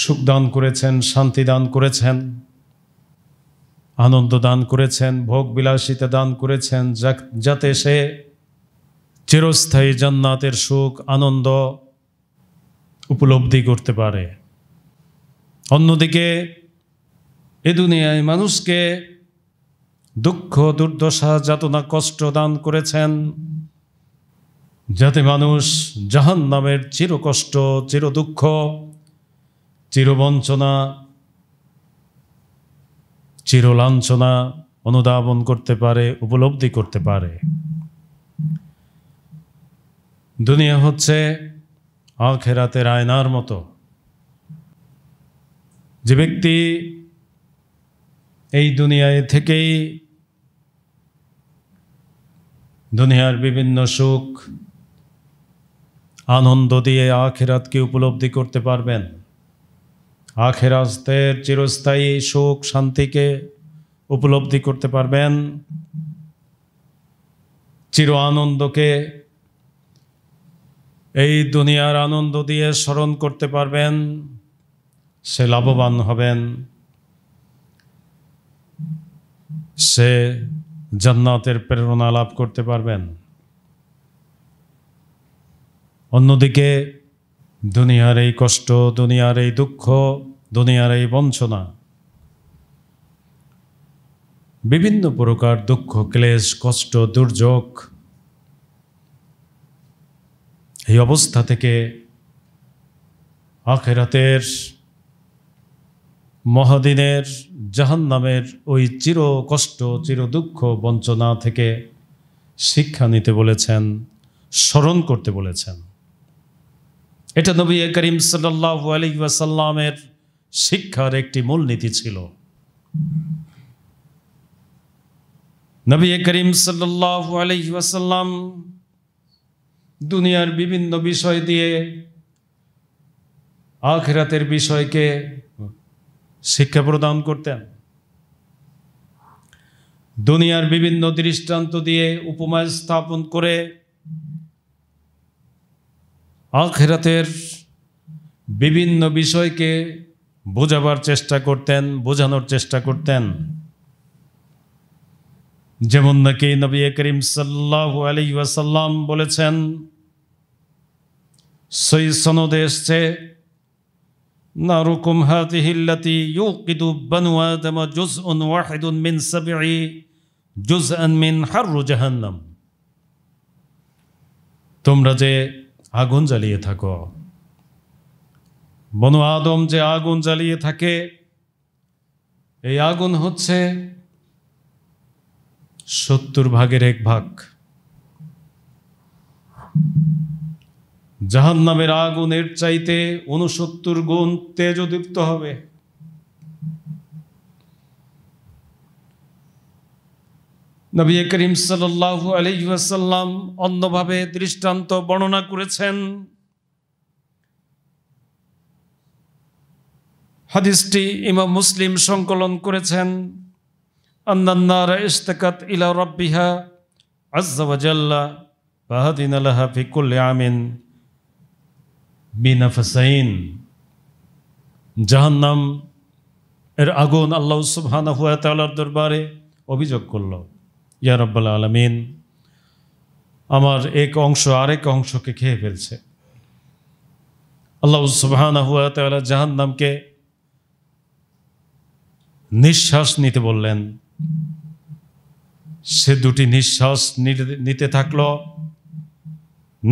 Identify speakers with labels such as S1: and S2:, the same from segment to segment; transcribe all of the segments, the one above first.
S1: সুখ দান করেছেন শান্তি দান করেছেন আনন্দ দান করেছেন ভোগ বিলাসিতা দান করেছেন যাতে সে চিরস্থায়ী জান্নাতের সুখ আনন্দ উপলব্ধি করতে পারে অন্যদিকে এ দুনিয়ায় মানুষকে দুঃখ দুর্দশা যাতনা কষ্ট দান করেছেন যাতে মানুষ জাহান নামের চিরকষ্ট চিরদুঃখ চিরবঞ্চনা চিরলাঞ্ছনা অনুধাবন করতে পারে উপলব্ধি করতে পারে দুনিয়া হচ্ছে আখেরাতের আয়নার মতো যে ব্যক্তি এই দুনিয়ায় থেকেই দুনিয়ার বিভিন্ন সুখ আনন্দ দিয়ে আখেরাতকে উপলব্ধি করতে পারবেন আখেরাস্তের চিরস্থায়ী সুখ শান্তিকে উপলব্ধি করতে পারবেন চির আনন্দকে এই দুনিয়ার আনন্দ দিয়ে স্মরণ করতে পারবেন সে লাভবান হবেন সে জান্নাতের প্রেরণা লাভ করতে পারবেন অন্যদিকে দুনিয়ার এই কষ্ট দুনিয়ার এই দুঃখ দুনিয়ার এই বঞ্চনা বিভিন্ন প্রকার দুঃখ ক্লেশ কষ্ট দুর্যোগ এই অবস্থা থেকে আখেরাতের মহাদিনের জাহান নামের ওই চির কষ্ট চির দুঃখ বঞ্চনা থেকে শিক্ষা নিতে বলেছেন স্মরণ করতে বলেছেন এটা নবী করিম সাল্লাহ আলী ওয়াসাল্লামের শিক্ষার একটি মূলনীতি ছিল নবী করিম সাল্লু দুনিয়ার বিভিন্ন বিষয় দিয়ে আখেরাতের বিষয়কে শিক্ষা প্রদান করতেন দুনিয়ার বিভিন্ন দৃষ্টান্ত দিয়ে উপমা স্থাপন করে আখেরাতের বিভিন্ন বিষয়কে বোঝাবার চেষ্টা করতেন বোঝানোর চেষ্টা করতেন যেমন নাকি নবী করিম সাল্লাহ আলী ওয়াসাল্লাম বলেছেন সই সনদে এসছে নারুকুম হাতিহিল্লাতি ইউকিদু বানু আদম জুজউন ওয়াহিদুন মিন জুজ আন মিন হাররু জাহান্নাম তোমরা যে আগুন জ্বালিয়ে থাকো বনু আদম যে আগুন জ্বালিয়ে থাকে এই আগুন হচ্ছে সত্তর ভাগের এক ভাগ জাহান নামের আগুনের চাইতে উনসত্তর গুণ তেজদীপ্ত হবে নবী করিম সাল আলহাসাল্লাম অন্যভাবে দৃষ্টান্ত বর্ণনা করেছেন হাদিসটি ইমাম মুসলিম সংকলন করেছেন আন্নান্নার ইস্তেকাত ইলা রব্বিহা আজ্জাবাজাল্লা বাহাদিন আলাহা ফিকুল আমিন বিনাফাসাইন জাহান্নাম এর আগুন আল্লাহ সুবহানা হুয়া তালার দরবারে অভিযোগ করল ইয়া রব্বাল আলমিন আমার এক অংশ আরেক অংশকে খেয়ে ফেলছে আল্লাহ সুবহানা হুয়া তালা জাহান্নামকে নিঃশ্বাস নিতে বললেন সে দুটি নিঃশ্বাস নিতে থাকল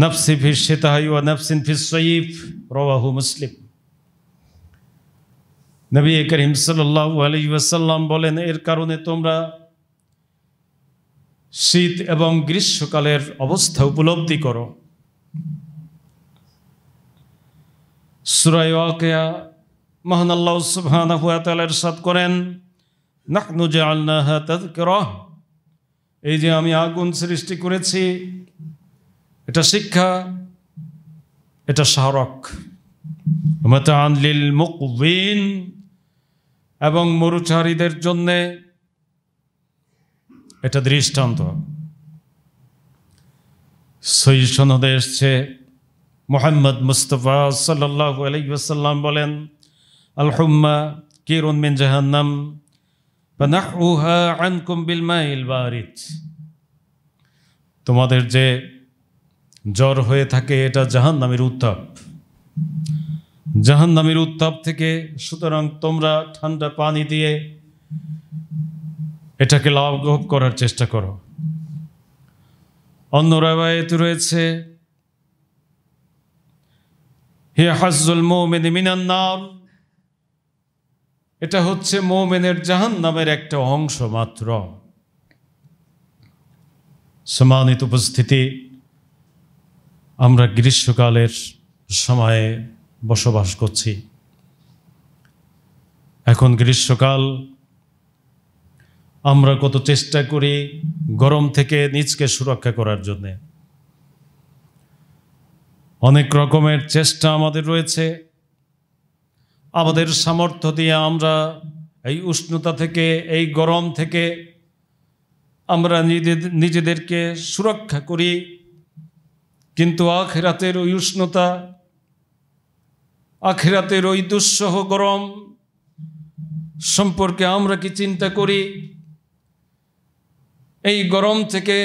S1: নফসি ফির সেতাহাই ও নফসিন ফির সঈফ রবাহু মুসলিম নবী করিম সাল্লাহ আলী ওয়াসাল্লাম বলেন এর কারণে তোমরা শীত এবং গ্রীষ্মকালের অবস্থা উপলব্ধি করো সুরায় মহান আল্লাহ সুবাহর সাদ করেন নাকনু যে আল্লাহ তৎকরহ এই যে আমি আগুন সৃষ্টি করেছি এটা শিক্ষা এটা স্মারক আনলিল মুকবিন এবং মরুচারীদের জন্যে এটা দৃষ্টান্ত সই সনদে এসছে মোহাম্মদ মুস্তফা সাল্লাহ আলাইসাল্লাম বলেন الحمى كير من جهنم فنحوها عنكم بالماء البارد তোমাদের যে জ্বর হয়ে থাকে এটা জাহান নামের উত্তাপ জাহান নামের উত্তাপ থেকে সুতরাং তোমরা ঠান্ডা পানি দিয়ে এটাকে লাভ করার চেষ্টা করো অন্য রাবায়ত রয়েছে হে হাজুল মো মেদিমিনান্নার এটা হচ্ছে মৌমেনের জাহান নামের একটা অংশ মাত্র সমানিত উপস্থিতি আমরা গ্রীষ্মকালের সময়ে বসবাস করছি এখন গ্রীষ্মকাল আমরা কত চেষ্টা করি গরম থেকে নিজকে সুরক্ষা করার জন্যে অনেক রকমের চেষ্টা আমাদের রয়েছে আমাদের সামর্থ্য দিয়ে আমরা এই উষ্ণতা থেকে এই গরম থেকে আমরা নিজেদেরকে সুরক্ষা করি কিন্তু আখেরাতের ওই উষ্ণতা আখেরাতের ওই দুঃসহ গরম সম্পর্কে আমরা কি চিন্তা করি এই গরম থেকে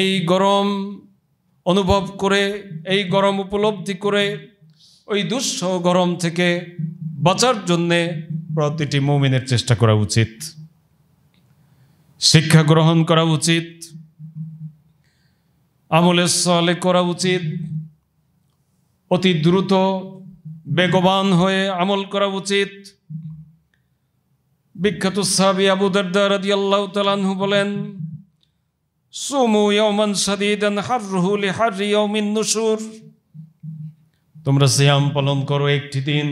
S1: এই গরম অনুভব করে এই গরম উপলব্ধি করে ওই দুঃস গরম থেকে বাঁচার জন্যে প্রতিটি মৌমিনের চেষ্টা করা উচিত শিক্ষা গ্রহণ করা উচিত আমলের সলে করা উচিত অতি দ্রুত বেগবান হয়ে আমল করা উচিত বিখ্যাত সাবি আবু দর্দা রাদি আল্লাহ তালানহু বলেন সুমু ইয়মান সাদিদান হার লি হার ইয়মিন নুসুর তোমরা শ্যাম পালন করো একটি দিন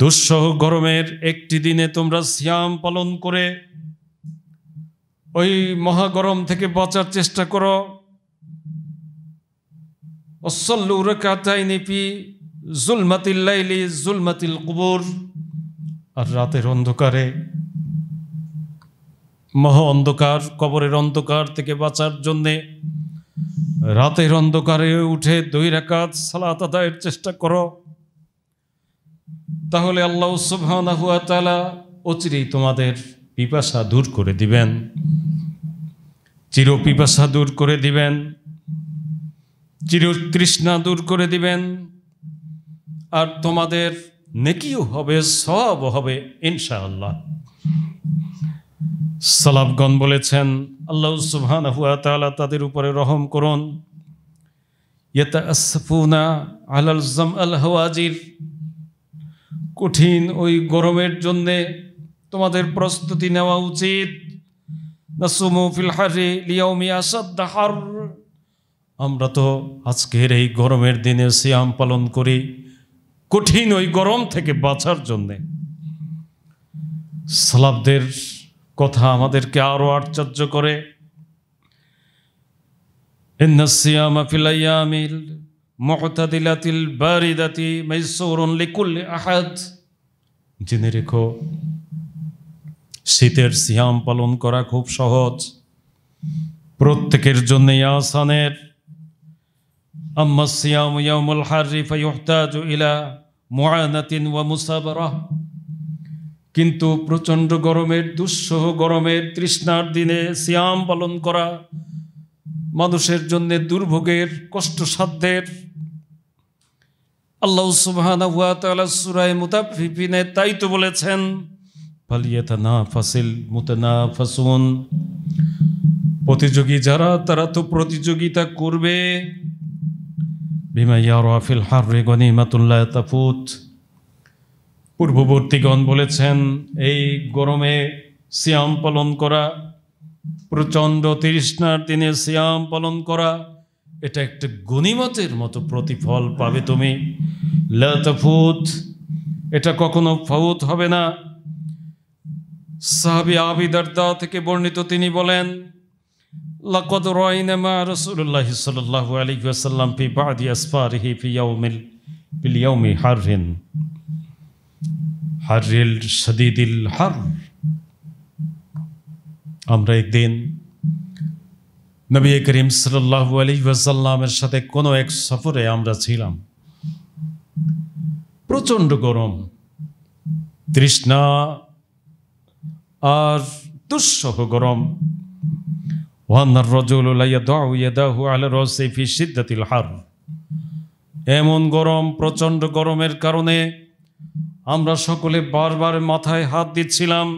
S1: দুঃসহ গরমের একটি দিনে তোমরা শ্যাম পালন করে ওই মহাগরম থেকে বাঁচার চেষ্টা করো জুলমাতিল লাইলি আর রাতের অন্ধকারে মহা অন্ধকার কবরের অন্ধকার থেকে বাঁচার জন্যে রাতের অন্ধকারে উঠে দুই রেখাত সালাত আদায়ের চেষ্টা করো তাহলে আল্লাহ সুবহানা হুয়া তালা অচিরেই তোমাদের পিপাসা দূর করে দিবেন চির পিপাসা দূর করে দিবেন চির তৃষ্ণা দূর করে দিবেন আর তোমাদের নেকিও হবে সব হবে ইনশাআল্লাহ সালাফগণ বলেছেন আল্লাহ সুবহান হুয়া তালা তাদের উপরে রহম করুন ইয়েতা আসফুনা আহলাল জাম আল হওয়াজির কঠিন ওই গরমের জন্যে তোমাদের প্রস্তুতি নেওয়া উচিত আমরা তো আজকের এই গরমের দিনে শ্যাম পালন করি কঠিন ওই গরম থেকে বাঁচার জন্যে সালাবদের কথা আমাদেরকে আরও আশ্চর্য করে জেনে রেখো শীতের সিয়াম পালন করা খুব সহজ প্রত্যেকের জন্য আসানের আম্মা সিয়াম ইয়ামুল হারিফা ফাইহতাজ ইলা মুআনাতিন ওয়া মুসাবারাহ কিন্তু প্রচণ্ড গরমের দুঃসহ গরমের তৃষ্ণার দিনে সিয়াম পালন করা মানুষের জন্য দুর্ভোগের কষ্টসাধ্যের আল্লাহ সুবাহানা হুয়া তালা সুরায় তাই তো বলেছেন ফালিয়েতা না ফাসিল মুতেনা ফাসুন প্রতিযোগী যারা তারা তো প্রতিযোগিতা করবে বিমা ইয়ার হার রে গনি মাতুল্লাহ তাফুত পূর্ববর্তীগণ বলেছেন এই গরমে শ্যাম পালন করা প্রচণ্ড তৃষ্ণার দিনে শ্যাম পালন করা এটা একটা গণিমতের মতো প্রতিফল পাবে তুমি লতফুত এটা কখনো ফৌত হবে না সাহাবি আবিদারদা থেকে বর্ণিত তিনি বলেন লাকদ রয়নামা রসুল্লাহ সাল্লাহ আলী আসাল্লাম ফি বাদি আসফারিহি ফি হারহিন হারিল সদিদিল হার আমরা একদিন নবী করিম সাল্লাহ আলী ওয়াসাল্লামের সাথে কোনো এক সফরে আমরা ছিলাম প্রচণ্ড গরম তৃষ্ণা আর দুঃসহ গরম ওয়ান্নার রজুল ইয়াদাহু ইয়াদাহু আলা রাসি ফি শিদ্দাতিল হার এমন গরম প্রচণ্ড গরমের কারণে আমরা সকলে বারবার মাথায় হাত দিচ্ছিলাম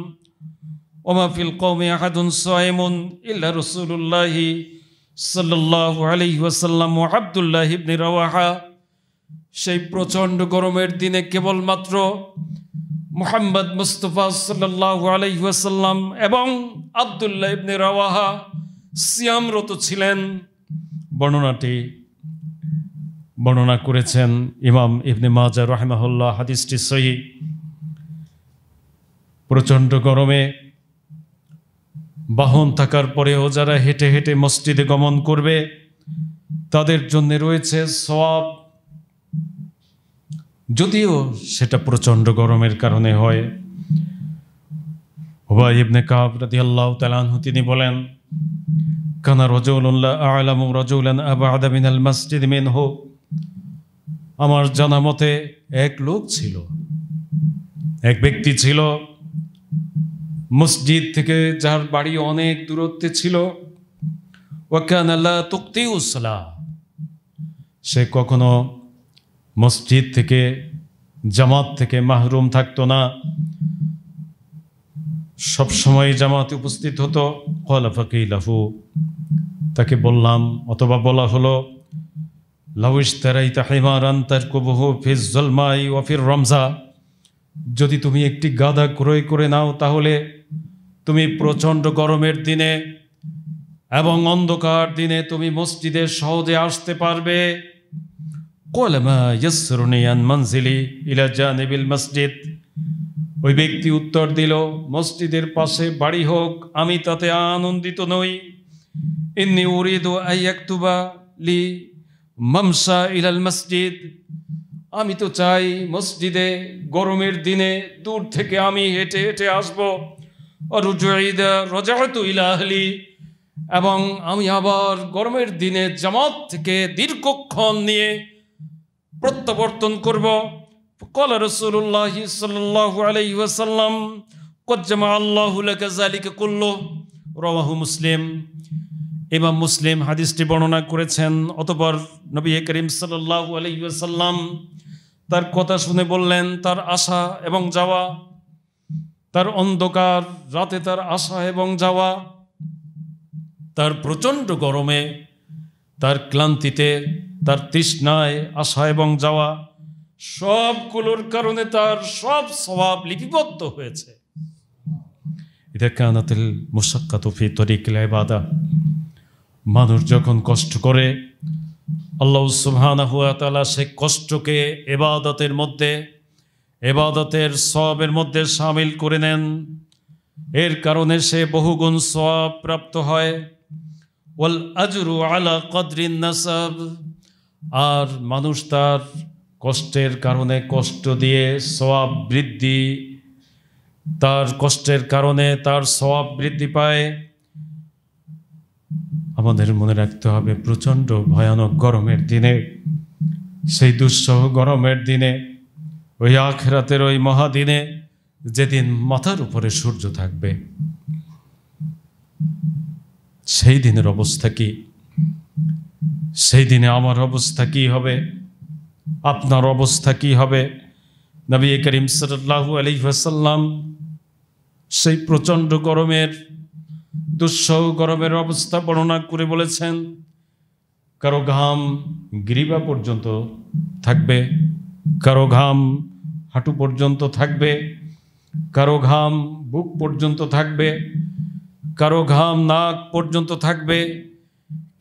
S1: ওমাফিল কৌমে আহাদুন সাইমুন ইল্লা রসুল্লাহি সাল্লু আলি ওয়াসাল্লাম আবদুল্লাহ ইবনি রওয়াহা সেই প্রচণ্ড গরমের দিনে কেবলমাত্র মোহাম্মদ মুস্তফা সাল্লাহ আলহিহাসাল্লাম এবং আবদুল্লাহ ইবনে রাওয়াহা সিয়ামরত ছিলেন বর্ণনাটি বর্ণনা করেছেন ইমাম ইবনে মাজা রহেমাহুল্লাহ হাদিসটি সহি প্রচণ্ড গরমে বাহন থাকার পরেও যারা হেঁটে হেঁটে মসজিদে গমন করবে তাদের জন্য রয়েছে সব যদিও সেটা প্রচণ্ড গরমের কারণে হয় হুবাই ইবনে কাব রাদি আল্লাহ তালানহু তিনি বলেন কানা রজৌল্লা আলম রজৌলান আবা আদামিন আল মসজিদ মিন হোক আমার জানা মতে এক লোক ছিল এক ব্যক্তি ছিল মসজিদ থেকে যার বাড়ি অনেক দূরত্বে ছিল ওয়াকান আল্লাহ তুক্তিউসলা সে কখনো মসজিদ থেকে জামাত থেকে মাহরুম থাকতো না সবসময় জামাতে উপস্থিত হতো কলা লাফু তাকে বললাম অথবা বলা হলো লাউ ইস্তারাই তাহিমার আন্তার কবহ ফিজ জলমাই ওয়াফির রমজা যদি তুমি একটি গাদা ক্রয় করে নাও তাহলে তুমি প্রচণ্ড গরমের দিনে এবং অন্ধকার দিনে তুমি মসজিদে সহজে আসতে পারবে মঞ্জিলি ইলা জানেবিল মসজিদ ওই ব্যক্তি উত্তর দিল মসজিদের পাশে বাড়ি হোক আমি তাতে আনন্দিত নই ইন্নি উরিদ আই একতুবা লি মামসা ইলাল মসজিদ আমি তো চাই মসজিদে গরমের দিনে দূর থেকে আমি হেঁটে হেঁটে আসবো ইলাহলি এবং আমি আবার গরমের দিনে জামাত থেকে দীর্ঘক্ষণ নিয়ে প্রত্যাবর্তন করব কলা রসুল্লাহ সাল্লাহ আলাই কজ্জামা আল্লাহ কুল্ল রওয়াহু মুসলিম ইমাম মুসলিম হাদিসটি বর্ণনা করেছেন অতপর নবী করিম সাল্লাহু আলহিউসাল্লাম তার কথা শুনে বললেন তার আশা এবং যাওয়া তার অন্ধকার রাতে তার আশা এবং যাওয়া তার প্রচণ্ড গরমে তার ক্লান্তিতে তার তৃষ্ণায় আশা এবং যাওয়া সবগুলোর কারণে তার সব স্বভাব লিপিবদ্ধ হয়েছে এদের কানাতিল মুসাক্কাতফি في طريق মানুষ যখন কষ্ট করে আল্লাহ সুহানা হুয়া সে কষ্টকে এবাদতের মধ্যে এবাদতের সবের মধ্যে সামিল করে নেন এর কারণে সে বহুগুণ সব প্রাপ্ত হয় ওয়াল আজরু আলা কদরিন নাসাব আর মানুষ তার কষ্টের কারণে কষ্ট দিয়ে সবাব বৃদ্ধি তার কষ্টের কারণে তার সবাব বৃদ্ধি পায় আমাদের মনে রাখতে হবে প্রচণ্ড ভয়ানক গরমের দিনে সেই দুঃসহ গরমের দিনে ওই আখরাতের ওই মহাদিনে যেদিন মাথার উপরে সূর্য থাকবে সেই দিনের অবস্থা কি সেই দিনে আমার অবস্থা কি হবে আপনার অবস্থা কি হবে নবী করিম সাল্লাহু আলি আসাল্লাম সেই প্রচণ্ড গরমের দুঃসহ গরমের অবস্থা বর্ণনা করে বলেছেন কারো ঘাম গ্রীবা পর্যন্ত থাকবে কারো ঘাম হাঁটু পর্যন্ত থাকবে কারো ঘাম বুক পর্যন্ত থাকবে কারো ঘাম নাক পর্যন্ত থাকবে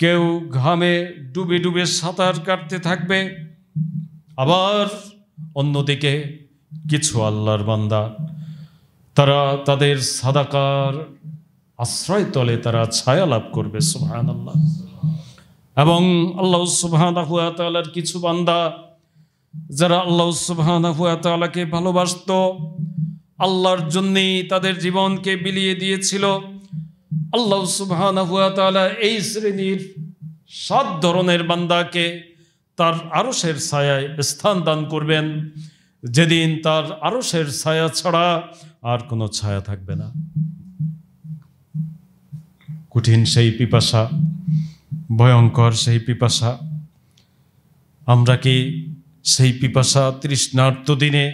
S1: কেউ ঘামে ডুবে ডুবে সাঁতার কাটতে থাকবে আবার অন্যদিকে কিছু আল্লাহর বান্দা তারা তাদের সাদাকার আশ্রয় তলে তারা ছায়া লাভ করবে সুহান আল্লাহ এবং আল্লাহ সুবাহর কিছু বান্দা যারা আল্লাহ সুবাহকে ভালোবাসত আল্লাহর জন্যেই তাদের জীবনকে বিলিয়ে দিয়েছিল আল্লাহ সুবাহ এই শ্রেণীর সাত ধরনের বান্দাকে তার আরসের ছায়ায় স্থান দান করবেন যেদিন তার আরসের ছায়া ছাড়া আর কোনো ছায়া থাকবে না কঠিন সেই পিপাসা ভয়ঙ্কর সেই পিপাসা আমরা কি সেই পিপাসা তৃষ্ণার্ত দিনে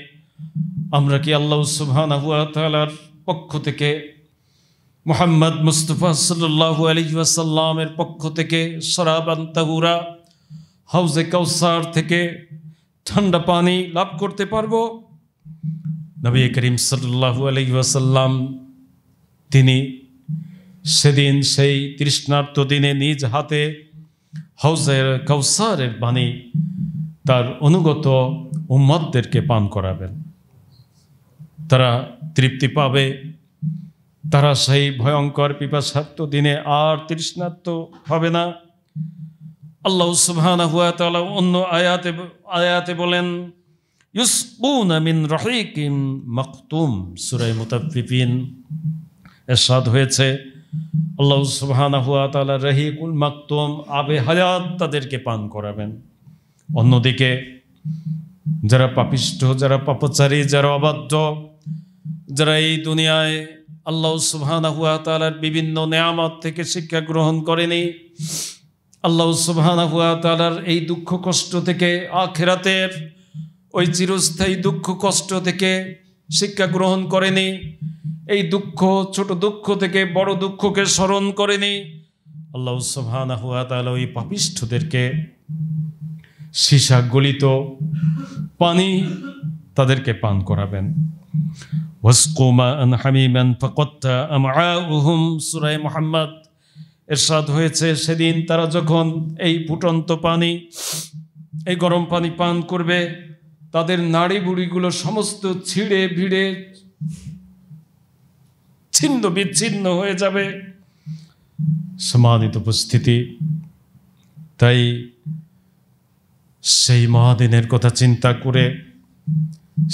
S1: আমরা কি আল্লাহ সুবহান পক্ষ থেকে মোহাম্মদ মুস্তফা আলী আসাল্লামের পক্ষ থেকে সরাবান্তাহুরা হাউজে কৌসার থেকে ঠান্ডা পানি লাভ করতে পারবো নবী করিম সাল্লাহু আলহিউসাল্লাম তিনি সেদিন সেই তৃষ্ণার্ত দিনে নিজ হাতে হৌসের কৌসারের বাণী তার অনুগত উম্মদদেরকে পান করাবেন তারা তৃপ্তি পাবে তারা সেই ভয়ঙ্কর পিপাসার্থ দিনে আর তৃষ্ণার্থ হবে না আল্লাহ সুবহানা হুয়া তালা অন্য আয়াতে আয়াতে বলেন ইউসবুনা মিন রহিকিন মখতুম সুরাই মুতাফিফিন এরশাদ হয়েছে আল্লাহ সুবাহানা হুয়া রহিকুল মাকতুম আবে হায়াত তাদেরকে পান করাবেন অন্যদিকে যারা পাপিষ্ট যারা পাপচারী যারা অবাধ্য যারা এই দুনিয়ায় আল্লাহ সুবহানা হুয়া তালার বিভিন্ন নেয়ামত থেকে শিক্ষা গ্রহণ করেনি আল্লাহ সুবহানা হুয়া তালার এই দুঃখ কষ্ট থেকে আখেরাতের ওই চিরস্থায়ী দুঃখ কষ্ট থেকে শিক্ষা গ্রহণ করেনি এই দুঃখ ছোট দুঃখ থেকে বড় দুঃখকে স্মরণ করেনি আল্লাহ সুবাহানহাতাল ওই পাপিষ্ঠদেরকে সীসা গলিত পানি তাদেরকে পান করাবেন সুরায় মোহাম্মদ এরশাদ হয়েছে সেদিন তারা যখন এই ফুটন্ত পানি এই গরম পানি পান করবে তাদের নাড়ি বুড়িগুলো সমস্ত ছিঁড়ে ভিড়ে ছিন্ন বিচ্ছিন্ন হয়ে যাবে সমাধিত উপস্থিতি তাই সেই মহাদিনের কথা চিন্তা করে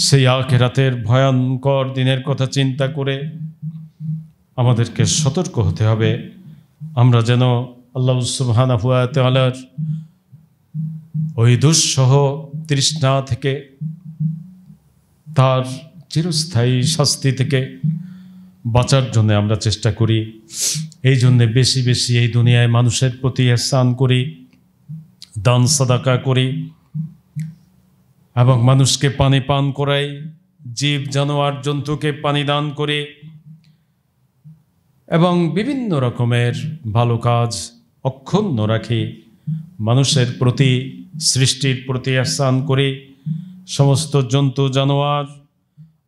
S1: সেই আখেরাতের ভয়ঙ্কর দিনের কথা চিন্তা করে আমাদেরকে সতর্ক হতে হবে আমরা যেন আল্লাহ সুবহান আলার ওই দুঃসহ তৃষ্ণা থেকে তার চিরস্থায়ী শাস্তি থেকে বাঁচার জন্য আমরা চেষ্টা করি এই জন্যে বেশি বেশি এই দুনিয়ায় মানুষের প্রতি স্নান করি দান সাদাকা করি এবং মানুষকে পানি পান করাই জীব জানোয়ার জন্তুকে পানি দান করে এবং বিভিন্ন রকমের ভালো কাজ অক্ষুণ্ণ রাখি মানুষের প্রতি সৃষ্টির প্রতি আহ্বান করে সমস্ত জন্তু জানোয়ার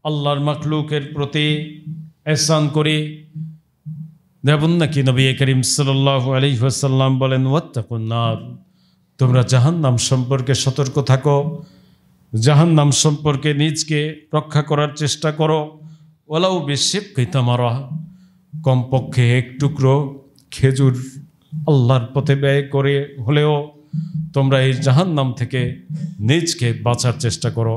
S1: আল্লাহর মাখলুকের প্রতি এহসান করি দেবন নাকি নবী করিম আলী আলহিহাসাল্লাম বলেন ওয়াত্তাকুন্নার তোমরা জাহান্নাম সম্পর্কে সতর্ক থাকো জাহান্নাম সম্পর্কে নিজকে রক্ষা করার চেষ্টা করো ওলাও বেশিব কৈতামারা কমপক্ষে এক টুকরো খেজুর আল্লাহর পথে ব্যয় করে হলেও তোমরা এই জাহান্নাম থেকে নিজকে বাঁচার চেষ্টা করো